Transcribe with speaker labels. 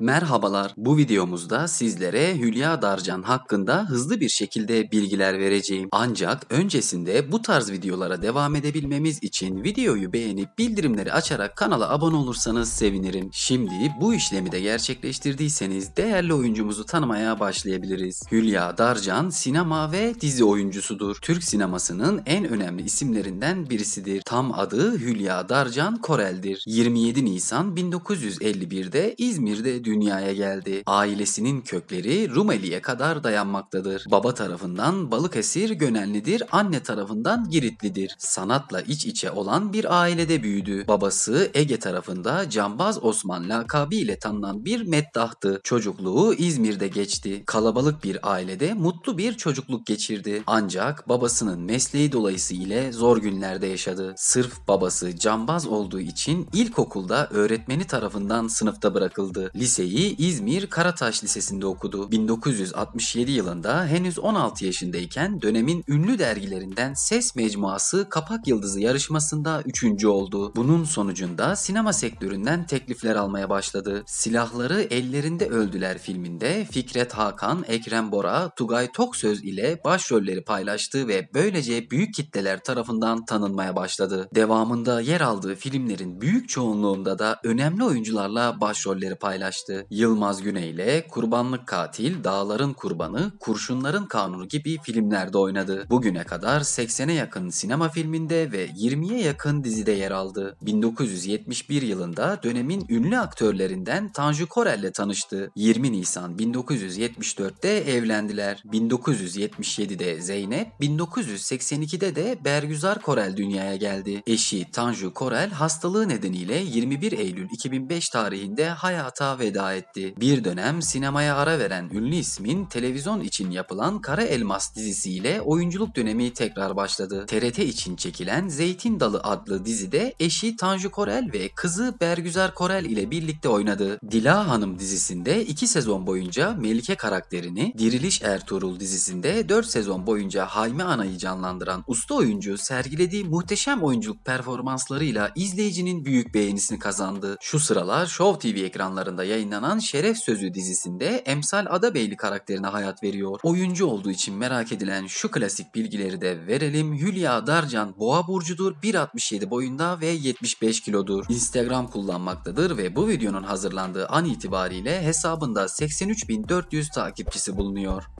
Speaker 1: Merhabalar. Bu videomuzda sizlere Hülya Darcan hakkında hızlı bir şekilde bilgiler vereceğim. Ancak öncesinde bu tarz videolara devam edebilmemiz için videoyu beğenip bildirimleri açarak kanala abone olursanız sevinirim. Şimdi bu işlemi de gerçekleştirdiyseniz değerli oyuncumuzu tanımaya başlayabiliriz. Hülya Darcan sinema ve dizi oyuncusudur. Türk sinemasının en önemli isimlerinden birisidir. Tam adı Hülya Darcan Korel'dir. 27 Nisan 1951'de İzmir'de dünyaya geldi. Ailesinin kökleri Rumeli'ye kadar dayanmaktadır. Baba tarafından Balıkesir Gönenlidir, anne tarafından Giritlidir. Sanatla iç içe olan bir ailede büyüdü. Babası Ege tarafında Cambaz Osman lakabı tanınan bir meddahtı. Çocukluğu İzmir'de geçti. Kalabalık bir ailede mutlu bir çocukluk geçirdi. Ancak babasının mesleği dolayısıyla zor günlerde yaşadı. Sırf babası cambaz olduğu için ilkokulda öğretmeni tarafından sınıfta bırakıldı. Lise liseyi İzmir Karataş Lisesi'nde okudu. 1967 yılında henüz 16 yaşındayken dönemin ünlü dergilerinden Ses Mecmuası Kapak Yıldızı yarışmasında 3. oldu. Bunun sonucunda sinema sektöründen teklifler almaya başladı. Silahları Ellerinde Öldüler filminde Fikret Hakan, Ekrem Bora, Tugay Toksöz ile başrolleri paylaştı ve böylece büyük kitleler tarafından tanınmaya başladı. Devamında yer aldığı filmlerin büyük çoğunluğunda da önemli oyuncularla başrolleri paylaştı paylaştı. Yılmaz Güney ile Kurbanlık Katil, Dağların Kurbanı, Kurşunların Kanunu gibi filmlerde oynadı. Bugüne kadar 80'e yakın sinema filminde ve 20'ye yakın dizide yer aldı. 1971 yılında dönemin ünlü aktörlerinden Tanju Korel ile tanıştı. 20 Nisan 1974'te evlendiler. 1977'de Zeynep, 1982'de de Bergüzar Korel dünyaya geldi. Eşi Tanju Korel hastalığı nedeniyle 21 Eylül 2005 tarihinde hayata veda veda etti. Bir dönem sinemaya ara veren ünlü ismin televizyon için yapılan Kara Elmas dizisiyle oyunculuk dönemi tekrar başladı. TRT için çekilen Zeytin Dalı adlı dizide eşi Tanju Korel ve kızı Bergüzar Korel ile birlikte oynadı. Dila Hanım dizisinde 2 sezon boyunca Melike karakterini, Diriliş Ertuğrul dizisinde 4 sezon boyunca Hayme Ana'yı canlandıran usta oyuncu sergilediği muhteşem oyunculuk performanslarıyla izleyicinin büyük beğenisini kazandı. Şu sıralar Show TV ekranlarında yayın yayınlanan Şeref Sözü dizisinde Emsal Adabeyli karakterine hayat veriyor. Oyuncu olduğu için merak edilen şu klasik bilgileri de verelim. Hülya Darcan boğa burcudur, 1.67 boyunda ve 75 kilodur. Instagram kullanmaktadır ve bu videonun hazırlandığı an itibariyle hesabında 83.400 takipçisi bulunuyor.